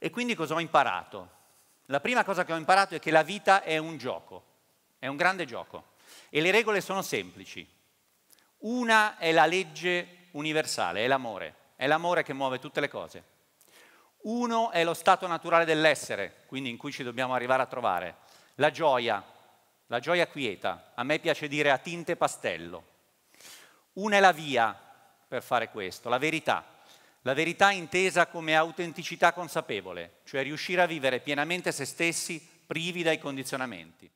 E quindi cosa ho imparato? La prima cosa che ho imparato è che la vita è un gioco, è un grande gioco. E le regole sono semplici. Una è la legge universale, è l'amore. È l'amore che muove tutte le cose. Uno è lo stato naturale dell'essere, quindi in cui ci dobbiamo arrivare a trovare. La gioia, la gioia quieta. A me piace dire a tinte pastello. Una è la via per fare questo, la verità. La verità intesa come autenticità consapevole, cioè riuscire a vivere pienamente se stessi privi dai condizionamenti.